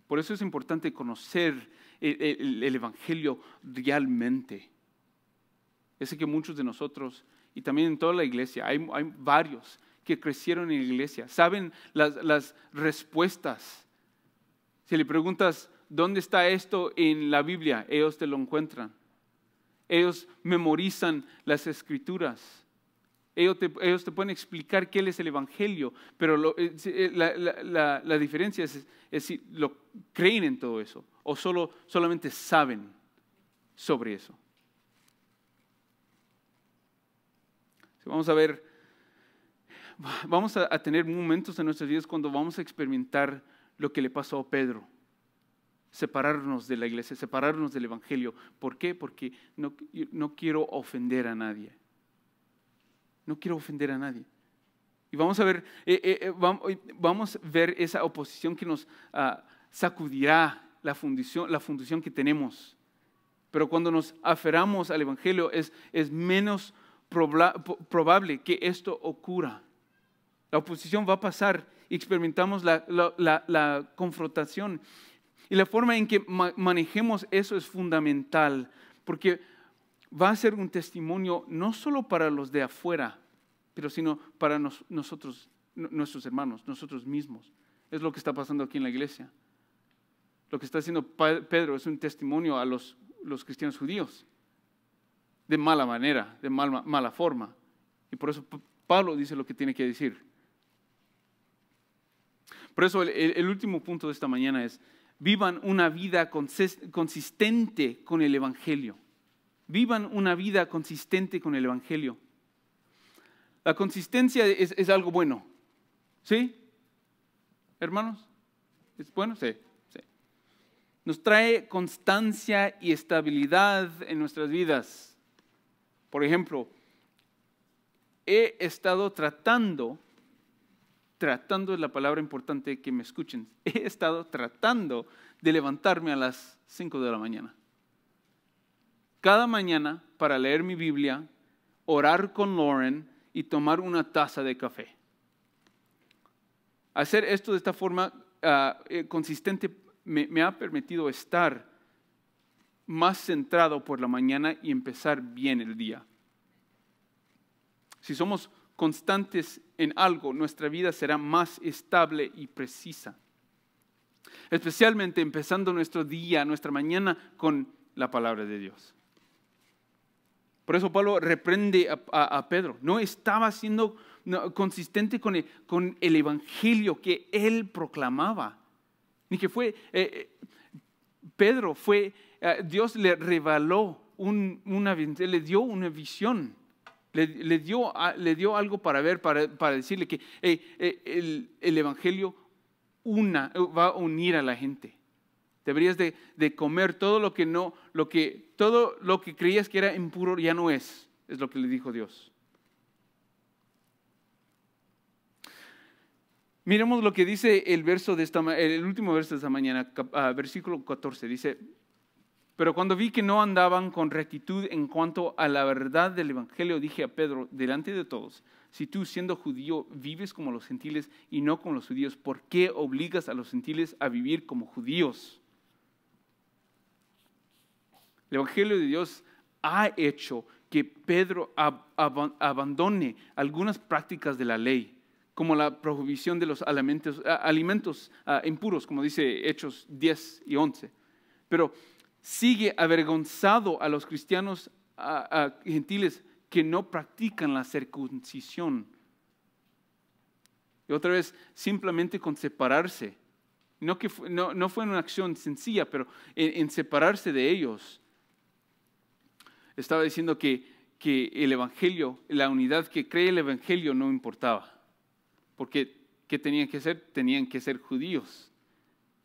Speaker 1: Por eso es importante conocer e, e, el, Evangelio realmente. Es que muchos de nosotros, y también en toda la iglesia, hay, varios que crecieron en la iglesia, saben las, las respuestas. Si le preguntas, ¿dónde está esto en la Biblia? Ellos te lo encuentran. Ellos memorizan las escrituras. Ellos te, pueden explicar qué es el Evangelio, pero eh, eh, la, la, diferencia es, es, si lo creen en todo eso o solo, solamente saben sobre eso. Vamos a ver, vamos a, tener momentos en nuestros días cuando vamos a experimentar lo que le pasó a Pedro, separarnos de la iglesia, separarnos del Evangelio. ¿Por qué? Porque no quiero ofender a nadie no quiero ofender a nadie. Y vamos a ver, eh, eh, eh, vamos, ver esa oposición que nos ah, sacudirá la fundición, la fundición que tenemos. Pero cuando nos aferramos al Evangelio es, es menos probable que esto ocurra. La oposición va a pasar y experimentamos la, confrontación. Y la forma en que manejemos eso es fundamental, porque va a ser un testimonio no solo para los de afuera, pero sino para nosotros, nuestros hermanos, nosotros mismos. Es lo que está pasando aquí en la iglesia. Lo que está haciendo Pedro es un testimonio a los, los cristianos judíos, de mala manera, de mala forma. Y por eso Pablo dice lo que tiene que decir. Por eso el último punto de esta mañana es, vivan una vida consistente con el Evangelio vivan una vida consistente con el Evangelio. La consistencia es, algo bueno. ¿Sí? Hermanos, ¿es bueno? Sí, sí. Nos trae constancia y estabilidad en nuestras vidas. Por ejemplo, he estado tratando, tratando es la palabra importante que me escuchen, he estado tratando de levantarme a las 5 de la mañana cada mañana para leer mi Biblia, orar con Lauren y tomar una taza de café. Hacer esto de esta forma ah, eh, consistente me ha permitido estar más centrado por la mañana y empezar bien el día. Si somos constantes en algo, nuestra vida será más estable y precisa. Especialmente empezando nuestro día, nuestra mañana con la palabra de Dios. Por eso Pablo reprende a, Pedro. No estaba siendo consistente con el, evangelio que él proclamaba. Ni que fue, eh, eh, Pedro fue, eh, Dios le reveló una, le dio una visión. Le, dio, algo para ver, para, decirle que el, el evangelio una, va a unir a la gente. Deberías de, comer todo lo que no, lo que, todo lo que creías que era impuro ya no es, es lo que le dijo Dios. Miremos lo que dice el, verso de el último verso de esta mañana, ah, versículo 14. Dice, pero cuando vi que no andaban con rectitud en cuanto a la verdad del Evangelio, dije a Pedro, delante de todos, si tú siendo judío vives como los gentiles y no como los judíos, ¿por qué obligas a los gentiles a vivir como judíos? El Evangelio de Dios ha hecho que Pedro abandone algunas prácticas de la ley, como la prohibición de los alimentos, impuros, como dice Hechos 10 y 11. Pero sigue avergonzado a los cristianos gentiles que no practican la circuncisión. Y otra vez, simplemente con separarse. No, que fue, no, fue una acción sencilla, pero en separarse de ellos estaba diciendo que, que el Evangelio, la unidad que cree el Evangelio no importaba. Porque, ¿qué tenían que ser? Tenían que ser judíos.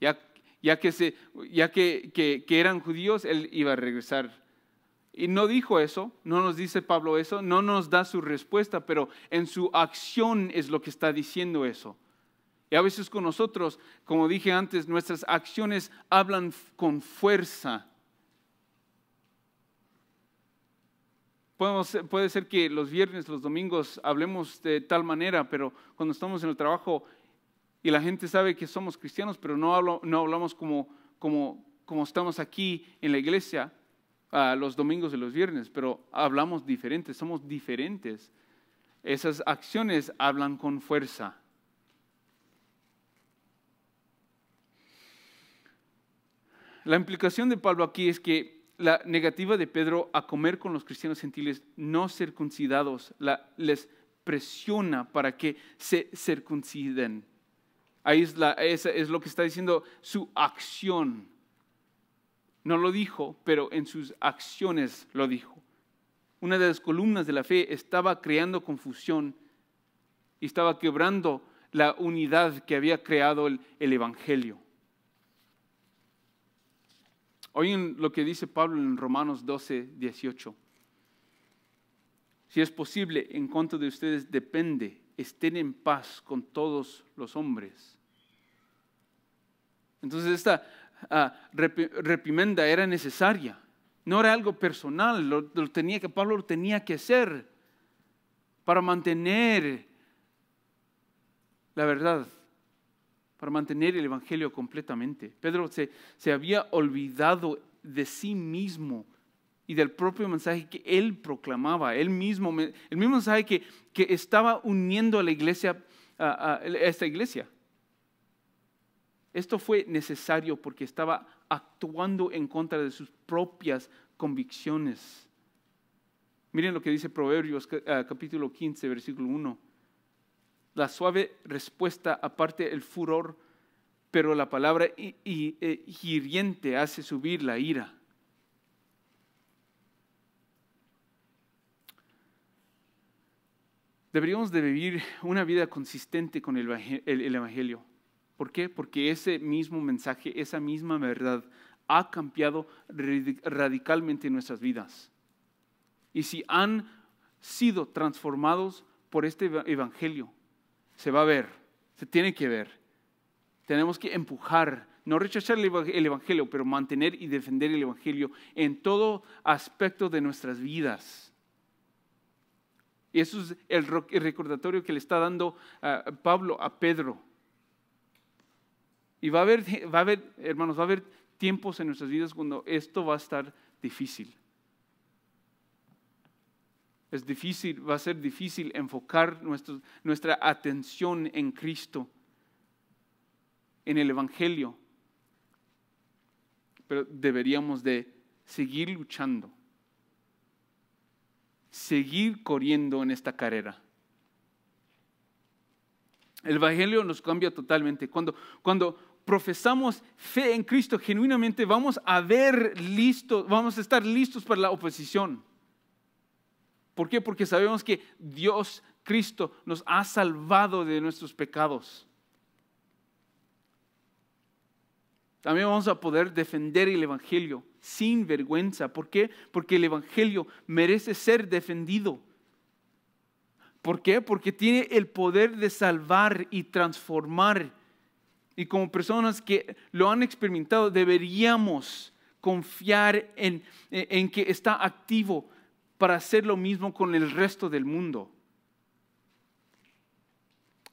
Speaker 1: Ya, ya, que, se, ya que, que eran judíos, él iba a regresar. Y no dijo eso, no nos dice Pablo eso, no nos da su respuesta, pero en su acción es lo que está diciendo eso. Y a veces con nosotros, como dije antes, nuestras acciones hablan con fuerza puede ser que los viernes, los domingos hablemos de tal manera, pero cuando estamos en el trabajo y la gente sabe que somos cristianos, pero no, hablamos como, estamos aquí en la iglesia los domingos y los viernes, pero hablamos diferentes, somos diferentes. Esas acciones hablan con fuerza. La implicación de Pablo aquí es que la negativa de Pedro a comer con los cristianos gentiles no circuncidados les presiona para que se circunciden. Ahí es, lo que está diciendo su acción. No lo dijo, pero en sus acciones lo dijo. Una de las columnas de la fe estaba creando confusión y estaba quebrando la unidad que había creado el Evangelio. Oigan lo que dice Pablo en Romanos 12, 18. Si es posible, en cuanto de ustedes depende, estén en paz con todos los hombres. Entonces esta ah, reprimenda era necesaria. No era algo personal, tenía que, Pablo lo tenía que hacer para mantener la verdad para mantener el Evangelio completamente. Pedro se, había olvidado de sí mismo y del propio mensaje que él proclamaba, él mismo, el mismo mensaje que, estaba uniendo a la iglesia, a, a esta iglesia. Esto fue necesario porque estaba actuando en contra de sus propias convicciones. Miren lo que dice Proverbios ah, capítulo 15, versículo 1 la suave respuesta aparte el furor, pero la palabra e, hiriente hace subir la ira. Deberíamos de vivir una vida consistente con el Evangelio. ¿Por qué? Porque ese mismo mensaje, esa misma verdad ha cambiado radicalmente nuestras vidas. Y si han sido transformados por este Evangelio, se va a ver, se tiene que ver. Tenemos que empujar, no rechazar el Evangelio, pero mantener y defender el Evangelio en todo aspecto de nuestras vidas. Y eso es el recordatorio que le está dando ah, Pablo a Pedro. Y va a, haber, va a haber, hermanos, va a haber tiempos en nuestras vidas cuando esto va a estar difícil. Es difícil, va a ser difícil enfocar nuestra atención en Cristo, en el Evangelio. Pero deberíamos de seguir luchando, seguir corriendo en esta carrera. El Evangelio nos cambia totalmente. Cuando, cuando profesamos fe en Cristo genuinamente, vamos a ver listos, vamos a estar listos para la oposición. ¿Por qué? Porque sabemos que Dios, Cristo, nos ha salvado de nuestros pecados. También vamos a poder defender el Evangelio sin vergüenza. ¿Por qué? Porque el Evangelio merece ser defendido. ¿Por qué? Porque tiene el poder de salvar y transformar. Y como personas que lo han experimentado, deberíamos confiar en, en que está activo para hacer lo mismo con el resto del mundo.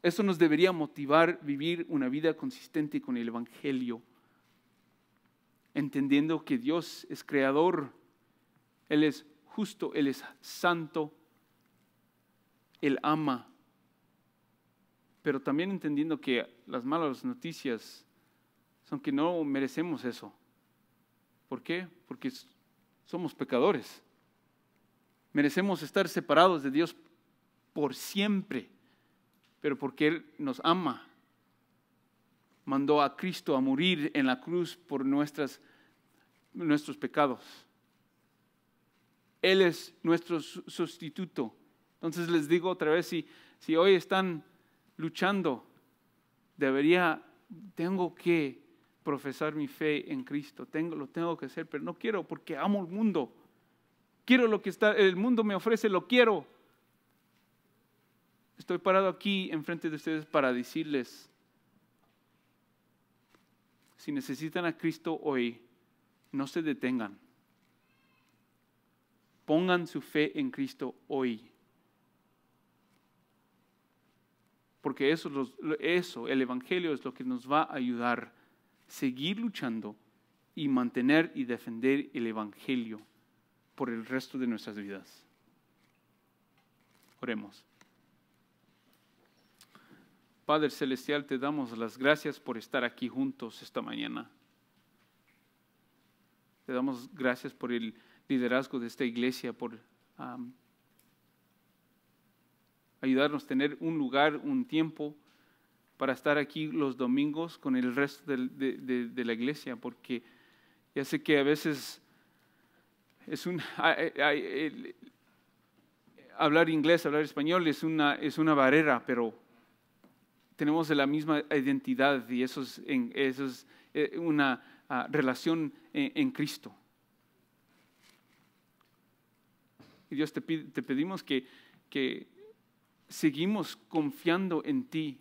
Speaker 1: Eso nos debería motivar vivir una vida consistente con el Evangelio, entendiendo que Dios es creador, Él es justo, Él es santo, Él ama, pero también entendiendo que las malas noticias son que no merecemos eso. ¿Por qué? Porque somos pecadores merecemos estar separados de Dios por siempre, pero porque Él nos ama. Mandó a Cristo a morir en la cruz por nuestras, nuestros pecados. Él es nuestro sustituto. Entonces les digo otra vez, si, si hoy están luchando, debería, tengo que profesar mi fe en Cristo, tengo, lo tengo que hacer, pero no quiero porque amo el mundo Quiero lo que está, el mundo me ofrece, lo quiero. Estoy parado aquí enfrente de ustedes para decirles, si necesitan a Cristo hoy, no se detengan. Pongan su fe en Cristo hoy. Porque eso, eso, el Evangelio es lo que nos va a ayudar a seguir luchando y mantener y defender el Evangelio por el resto de nuestras vidas. Oremos. Padre Celestial, te damos las gracias por estar aquí juntos esta mañana. Te damos gracias por el liderazgo de esta iglesia, por ayudarnos a tener un lugar, un tiempo para estar aquí los domingos con el resto de, de la iglesia, porque ya sé que a veces es un, ah, eh, hablar inglés, hablar español es una, es una barrera, pero tenemos la misma identidad y eso es, eso es eh, una ah, relación en, Cristo. Y Dios te, te pedimos que, que seguimos confiando en ti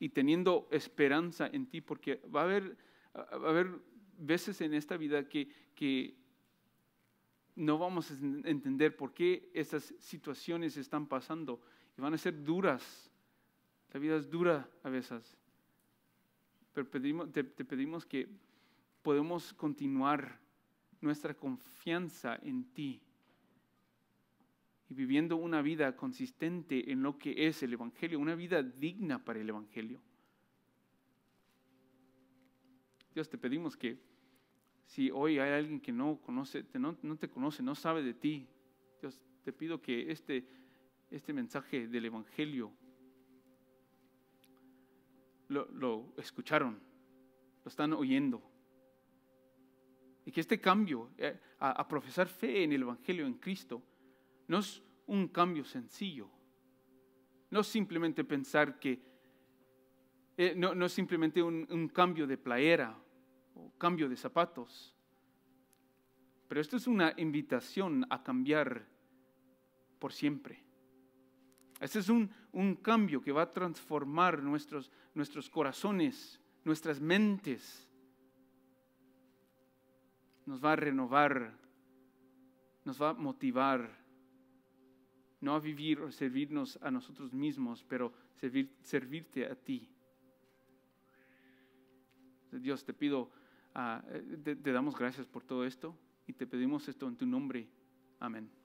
Speaker 1: y teniendo esperanza en ti, porque va a haber, ah, a haber veces en esta vida que, que no vamos a entender por qué estas situaciones están pasando y van a ser duras. La vida es dura a veces. Pero te pedimos que podemos continuar nuestra confianza en ti y viviendo una vida consistente en lo que es el Evangelio, una vida digna para el Evangelio. Dios, te pedimos que si hoy hay alguien que no, conoce, no, te conoce, no sabe de ti, te pido que este, este mensaje del Evangelio lo, lo escucharon, lo están oyendo. Y que este cambio eh, a, profesar fe en el Evangelio, en Cristo, no es un cambio sencillo. No es simplemente pensar que, eh, no, es simplemente un, un, cambio de playera cambio de zapatos. Pero esto es una invitación a cambiar por siempre. Este es un, cambio que va a transformar nuestros, nuestros corazones, nuestras mentes. Nos va a renovar, nos va a motivar, no a vivir o servirnos a nosotros mismos, pero servirte a ti. Dios, te pido Ah, eh, te damos gracias por todo esto y te pedimos esto en tu nombre. Amén.